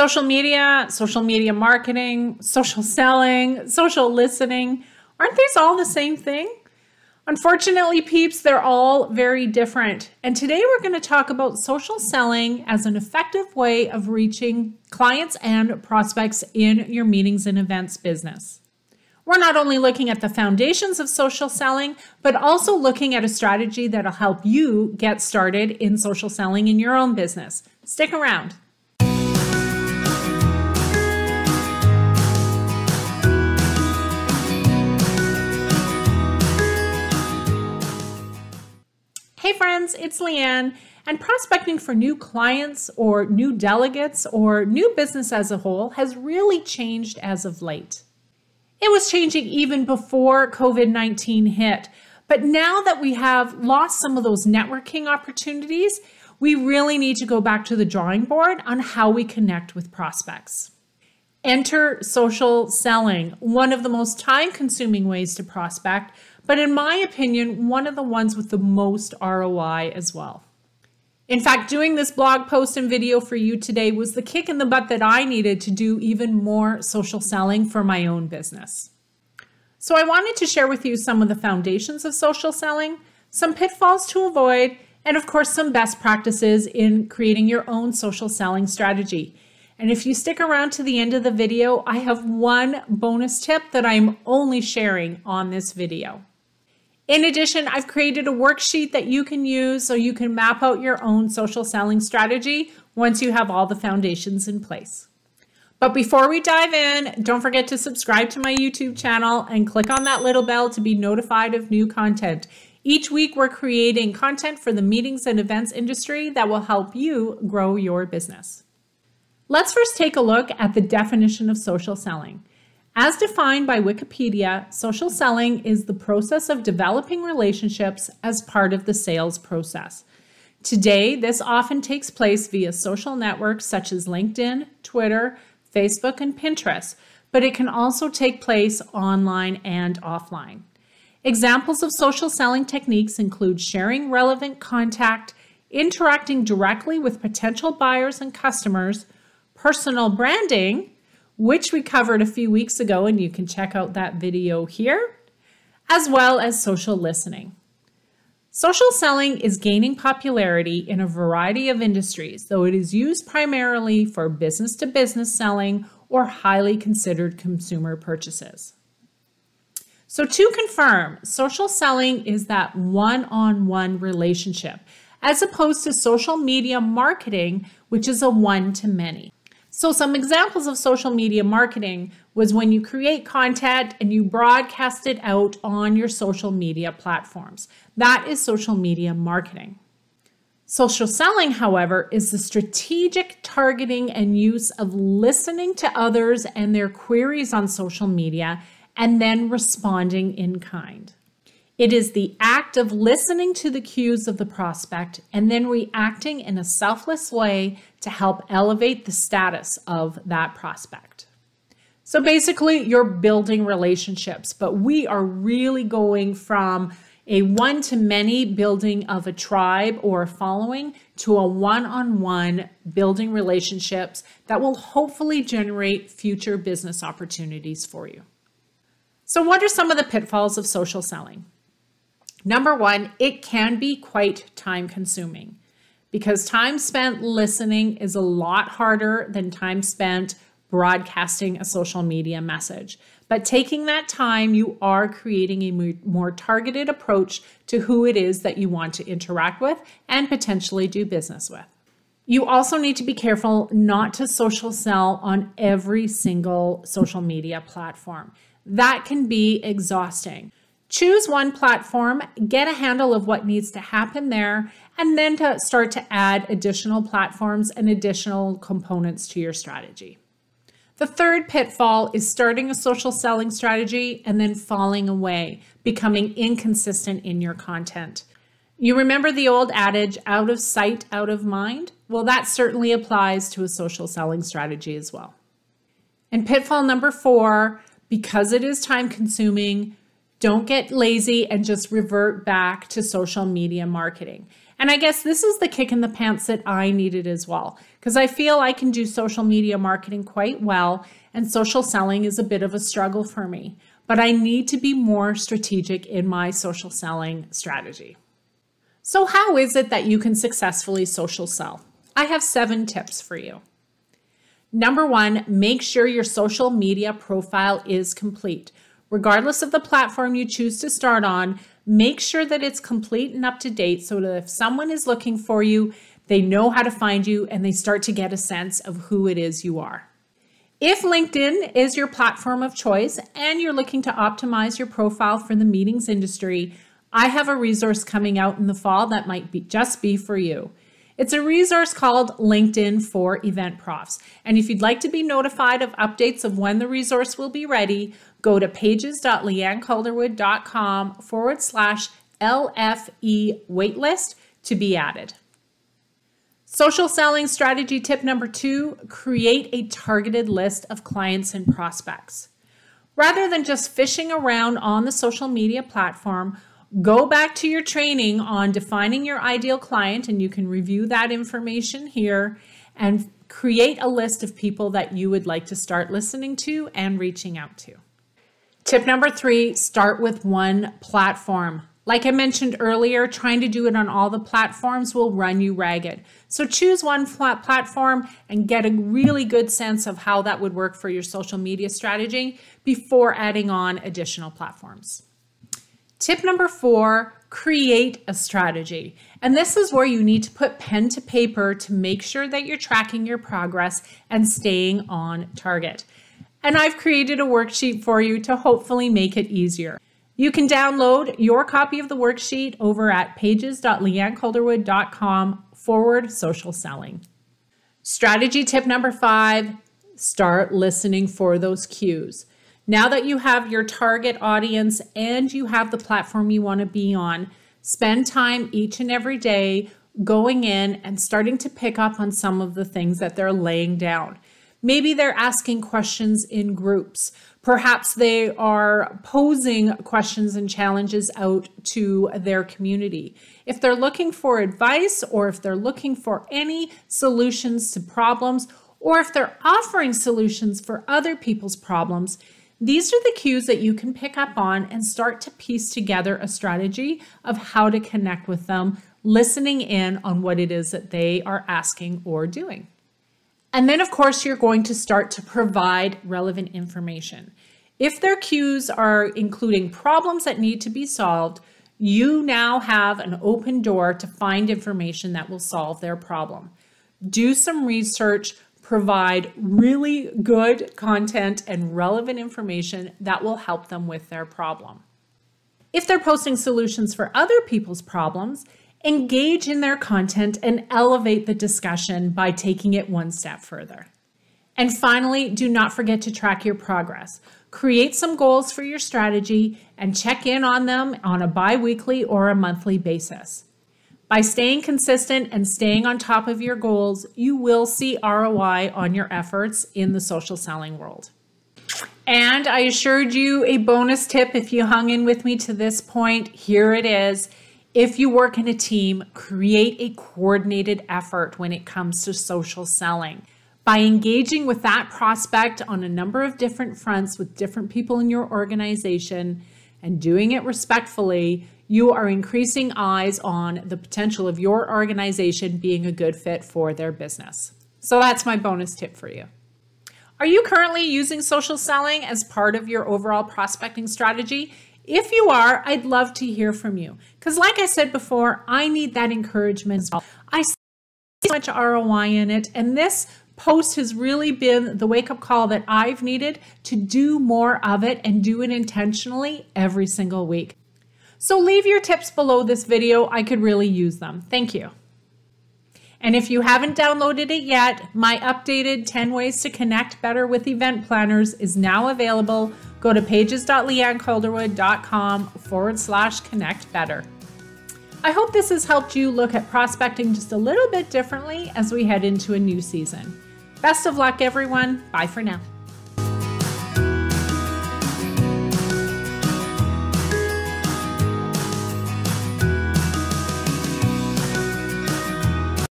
Social media, social media marketing, social selling, social listening, aren't these all the same thing? Unfortunately, peeps, they're all very different. And today we're going to talk about social selling as an effective way of reaching clients and prospects in your meetings and events business. We're not only looking at the foundations of social selling, but also looking at a strategy that'll help you get started in social selling in your own business. Stick around. Hey friends, it's Leanne, and prospecting for new clients or new delegates or new business as a whole has really changed as of late. It was changing even before COVID 19 hit, but now that we have lost some of those networking opportunities, we really need to go back to the drawing board on how we connect with prospects. Enter social selling, one of the most time consuming ways to prospect but in my opinion, one of the ones with the most ROI as well. In fact, doing this blog post and video for you today was the kick in the butt that I needed to do even more social selling for my own business. So I wanted to share with you some of the foundations of social selling, some pitfalls to avoid, and of course, some best practices in creating your own social selling strategy. And if you stick around to the end of the video, I have one bonus tip that I'm only sharing on this video. In addition, I've created a worksheet that you can use so you can map out your own social selling strategy once you have all the foundations in place. But before we dive in, don't forget to subscribe to my YouTube channel and click on that little bell to be notified of new content. Each week, we're creating content for the meetings and events industry that will help you grow your business. Let's first take a look at the definition of social selling. As defined by Wikipedia, social selling is the process of developing relationships as part of the sales process. Today, this often takes place via social networks such as LinkedIn, Twitter, Facebook, and Pinterest, but it can also take place online and offline. Examples of social selling techniques include sharing relevant contact, interacting directly with potential buyers and customers, personal branding, which we covered a few weeks ago, and you can check out that video here, as well as social listening. Social selling is gaining popularity in a variety of industries, though it is used primarily for business to business selling or highly considered consumer purchases. So, to confirm, social selling is that one on one relationship, as opposed to social media marketing, which is a one to many. So some examples of social media marketing was when you create content and you broadcast it out on your social media platforms. That is social media marketing. Social selling, however, is the strategic targeting and use of listening to others and their queries on social media and then responding in kind. It is the act of listening to the cues of the prospect and then reacting in a selfless way to help elevate the status of that prospect. So basically, you're building relationships, but we are really going from a one to many building of a tribe or a following to a one on one building relationships that will hopefully generate future business opportunities for you. So, what are some of the pitfalls of social selling? Number one, it can be quite time consuming because time spent listening is a lot harder than time spent broadcasting a social media message. But taking that time, you are creating a more targeted approach to who it is that you want to interact with and potentially do business with. You also need to be careful not to social sell on every single social media platform. That can be exhausting choose one platform, get a handle of what needs to happen there, and then to start to add additional platforms and additional components to your strategy. The third pitfall is starting a social selling strategy and then falling away, becoming inconsistent in your content. You remember the old adage, out of sight, out of mind? Well, that certainly applies to a social selling strategy as well. And pitfall number four, because it is time consuming, don't get lazy and just revert back to social media marketing. And I guess this is the kick in the pants that I needed as well, because I feel I can do social media marketing quite well, and social selling is a bit of a struggle for me. But I need to be more strategic in my social selling strategy. So, how is it that you can successfully social sell? I have seven tips for you. Number one, make sure your social media profile is complete. Regardless of the platform you choose to start on, make sure that it's complete and up to date so that if someone is looking for you, they know how to find you and they start to get a sense of who it is you are. If LinkedIn is your platform of choice and you're looking to optimize your profile for the meetings industry, I have a resource coming out in the fall that might be just be for you. It's a resource called LinkedIn for Event Profs. And if you'd like to be notified of updates of when the resource will be ready, go to pages.leannecalderwood.com forward slash LFE waitlist to be added. Social selling strategy tip number two create a targeted list of clients and prospects. Rather than just fishing around on the social media platform, go back to your training on defining your ideal client, and you can review that information here, and create a list of people that you would like to start listening to and reaching out to. Tip number three start with one platform. Like I mentioned earlier, trying to do it on all the platforms will run you ragged. So choose one flat platform and get a really good sense of how that would work for your social media strategy before adding on additional platforms. Tip number four, create a strategy. And this is where you need to put pen to paper to make sure that you're tracking your progress and staying on target and I've created a worksheet for you to hopefully make it easier. You can download your copy of the worksheet over at pages.leannecolderwood.com forward social selling. Strategy tip number five, start listening for those cues. Now that you have your target audience and you have the platform you want to be on, spend time each and every day going in and starting to pick up on some of the things that they're laying down. Maybe they're asking questions in groups. Perhaps they are posing questions and challenges out to their community. If they're looking for advice or if they're looking for any solutions to problems or if they're offering solutions for other people's problems, these are the cues that you can pick up on and start to piece together a strategy of how to connect with them, listening in on what it is that they are asking or doing. And then, of course, you're going to start to provide relevant information. If their cues are including problems that need to be solved, you now have an open door to find information that will solve their problem. Do some research, provide really good content and relevant information that will help them with their problem. If they're posting solutions for other people's problems, engage in their content and elevate the discussion by taking it one step further. And finally, do not forget to track your progress. Create some goals for your strategy and check in on them on a bi weekly or a monthly basis. By staying consistent and staying on top of your goals, you will see ROI on your efforts in the social selling world. And I assured you a bonus tip if you hung in with me to this point. Here it is. If you work in a team, create a coordinated effort when it comes to social selling. By engaging with that prospect on a number of different fronts with different people in your organization and doing it respectfully, you are increasing eyes on the potential of your organization being a good fit for their business. So that's my bonus tip for you. Are you currently using social selling as part of your overall prospecting strategy? If you are, I'd love to hear from you. Because like I said before, I need that encouragement as well. I see so much ROI in it, and this post has really been the wake-up call that I've needed to do more of it and do it intentionally every single week. So leave your tips below this video. I could really use them. Thank you. And if you haven't downloaded it yet, my updated 10 ways to connect better with event planners is now available. Go to pages.leannecolderwood.com forward slash connect better. I hope this has helped you look at prospecting just a little bit differently as we head into a new season. Best of luck, everyone. Bye for now.